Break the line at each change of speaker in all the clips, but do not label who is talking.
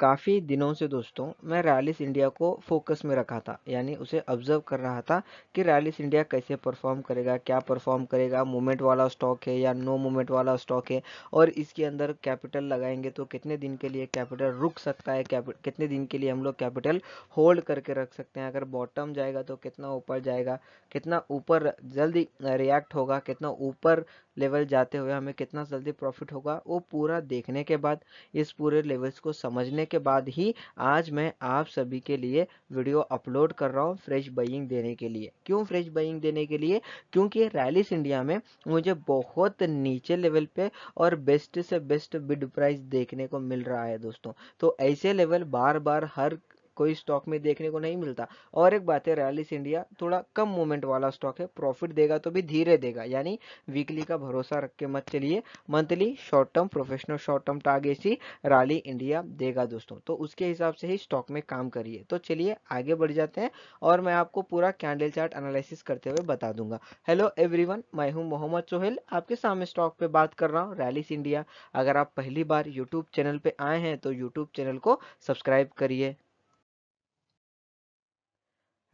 काफ़ी दिनों से दोस्तों मैं रैलिस इंडिया को फोकस में रखा था यानी उसे ऑब्जर्व कर रहा था कि रैलिस इंडिया कैसे परफॉर्म करेगा क्या परफॉर्म करेगा मूवमेंट वाला स्टॉक है या नो मूवमेंट वाला स्टॉक है और इसके अंदर कैपिटल लगाएंगे तो कितने दिन के लिए कैपिटल रुक सकता है कितने दिन के लिए हम लोग कैपिटल होल्ड करके रख सकते हैं अगर बॉटम जाएगा तो कितना ऊपर जाएगा कितना ऊपर जल्दी रिएक्ट होगा कितना ऊपर लेवल जाते हुए हमें कितना जल्दी प्रॉफिट होगा वो पूरा देखने के बाद इस पूरे लेवल्स को समझने के बाद ही आज मैं आप सभी के लिए वीडियो अपलोड कर रहा हूँ फ्रेश बाइंग देने के लिए क्यों फ्रेश बाइंग देने के लिए क्योंकि रैलिस इंडिया में मुझे बहुत नीचे लेवल पे और बेस्ट से बेस्ट बिड प्राइस देखने को मिल रहा है दोस्तों तो ऐसे लेवल बार बार हर कोई स्टॉक में देखने को नहीं मिलता और एक बात है रैलिस इंडिया थोड़ा कम मूवमेंट वाला स्टॉक है प्रॉफिट देगा तो भी धीरे देगा यानी वीकली का भरोसा रख के मत चलिए monthly short term professional short term target ही रैली इंडिया देगा दोस्तों तो उसके हिसाब से ही स्टॉक में काम करिए तो चलिए आगे बढ़ जाते हैं और मैं आपको पूरा कैंडल चार्ट एनालिसिस करते हुए बता दूंगा हेलो एवरी मैं हूं मोहम्मद सोहेल आपके सामने स्टॉक पे बात कर रहा हूँ रैलिस इंडिया अगर आप पहली बार यूट्यूब चैनल पे आए हैं तो यूट्यूब चैनल को सब्सक्राइब करिए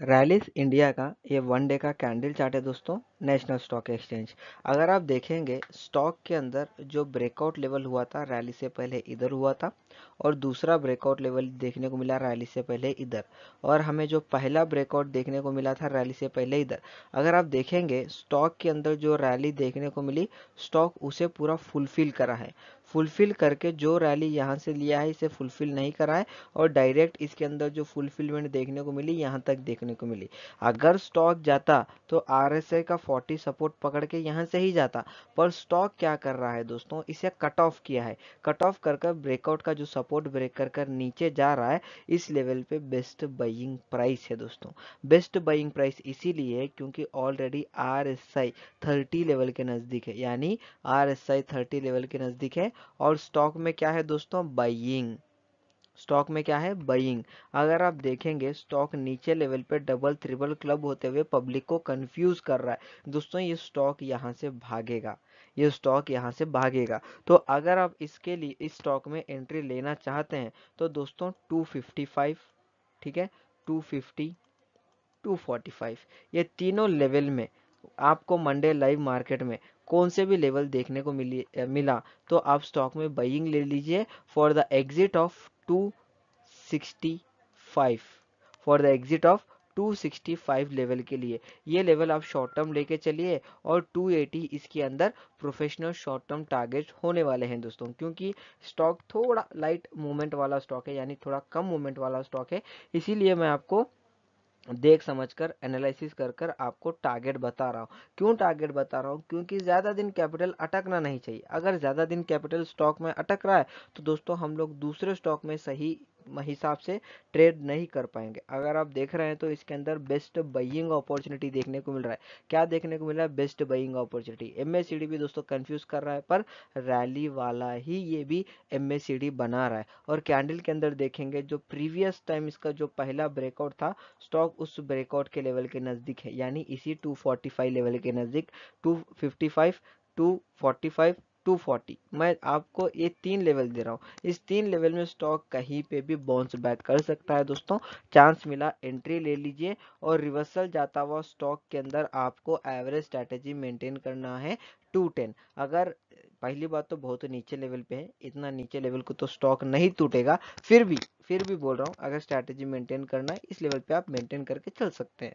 रैलीस इंडिया का ये वन डे का कैंडल चार्ट है दोस्तों नेशनल स्टॉक एक्सचेंज अगर आप देखेंगे स्टॉक के अंदर जो ब्रेकआउट लेवल हुआ था रैली से पहले इधर हुआ था और दूसरा ब्रेकआउट लेवल देखने को मिला रैली से पहले इधर और हमें जो पहला ब्रेकआउट देखने को मिला था रैली से पहले इधर अगर आप देखेंगे स्टॉक के अंदर जो रैली देखने को मिली स्टॉक उसे पूरा फुलफिल करा है फुलफिल करके जो रैली यहाँ से लिया है इसे फुलफिल नहीं करा है और डायरेक्ट इसके अंदर जो फुलफिलमेंट देखने को मिली यहाँ तक देखने देखने को मिली अगर स्टॉक जाता तो आर का 40 सपोर्ट पकड़ के यहाँ से ही जाता पर स्टॉक क्या कर रहा है दोस्तों इसे कट ऑफ किया है कट ऑफ कर कर ब्रेकआउट का जो सपोर्ट ब्रेक कर कर नीचे जा रहा है इस लेवल पे बेस्ट बाइंग प्राइस है दोस्तों बेस्ट बाइंग प्राइस इसीलिए है क्योंकि ऑलरेडी आर एस लेवल के नज़दीक है यानी आर एस लेवल के नज़दीक है और स्टॉक में क्या है दोस्तों बाइंग स्टॉक में क्या है बइंग अगर आप देखेंगे स्टॉक नीचे लेवल पे डबल ट्रिपल क्लब होते हुए पब्लिक को कंफ्यूज कर रहा है दोस्तों ये स्टॉक यहाँ से भागेगा ये स्टॉक यहाँ से भागेगा तो अगर आप इसके लिए इस स्टॉक में एंट्री लेना चाहते हैं तो दोस्तों 255 ठीक है 250 245 ये तीनों लेवल में आपको मंडे लाइव मार्केट में कौन से भी लेवल देखने को मिली मिला तो आप स्टॉक में बइंग ले लीजिए for the exit of 265 for the exit of 265 level के लिए ये लेवल आप शॉर्ट टर्म लेके चलिए और 280 इसके अंदर प्रोफेशनल शॉर्ट टर्म टारगेट होने वाले हैं दोस्तों क्योंकि स्टॉक थोड़ा लाइट मूवमेंट वाला स्टॉक है यानी थोड़ा कम मूवमेंट वाला स्टॉक है इसीलिए मैं आपको देख समझकर एनालिसिस कर कर आपको टारगेट बता रहा हूँ क्यों टारगेट बता रहा हूँ क्योंकि ज़्यादा दिन कैपिटल अटकना नहीं चाहिए अगर ज़्यादा दिन कैपिटल स्टॉक में अटक रहा है तो दोस्तों हम लोग दूसरे स्टॉक में सही हिसाब से ट्रेड नहीं कर पाएंगे अगर आप देख रहे हैं तो इसके अंदर बेस्ट बइंग अपॉर्चुनिटी देखने को मिल रहा है क्या देखने को मिल रहा है बेस्ट बइंग अपॉर्चुनिटी एम भी दोस्तों कन्फ्यूज कर रहा है पर रैली वाला ही ये भी एम बना रहा है और कैंडल के अंदर देखेंगे जो प्रीवियस टाइम इसका जो पहला ब्रेकआउट था स्टॉक उस ब्रेकआउट के लेवल के नज़दीक है यानी इसी टू लेवल के नज़दीक टू 245 240 मैं आपको ये तीन लेवल दे रहा हूँ इस तीन लेवल में स्टॉक कहीं पे भी बाउंस बैक कर सकता है दोस्तों चांस मिला एंट्री ले लीजिए और रिवर्सल जाता हुआ स्टॉक के अंदर आपको एवरेज स्ट्रैटेजी मेंटेन करना है 210 अगर पहली बात तो बहुत नीचे लेवल पे है इतना नीचे लेवल को तो स्टॉक नहीं टूटेगा फिर भी फिर भी बोल रहा हूँ अगर स्ट्रैटेजी मेंटेन करना है इस लेवल पे आप मेंटेन करके चल सकते हैं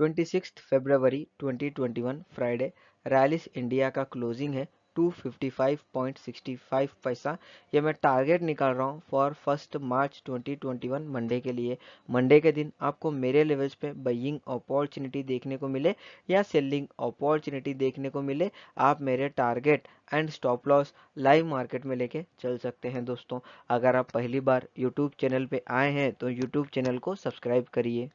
26 फरवरी 2021 फ्राइडे रैलिस इंडिया का क्लोजिंग है 255.65 पैसा ये मैं टारगेट निकाल रहा हूँ फॉर फर्स्ट मार्च 2021 मंडे के लिए मंडे के दिन आपको मेरे लेवल्स पे बइंग अपॉर्चुनिटी देखने को मिले या सेलिंग अपॉर्चुनिटी देखने को मिले आप मेरे target and stop loss live market में लेके चल सकते हैं दोस्तों अगर आप पहली बार यूट्यूब चैनल पर आए हैं तो यूट्यूब चैनल को सब्सक्राइब करिए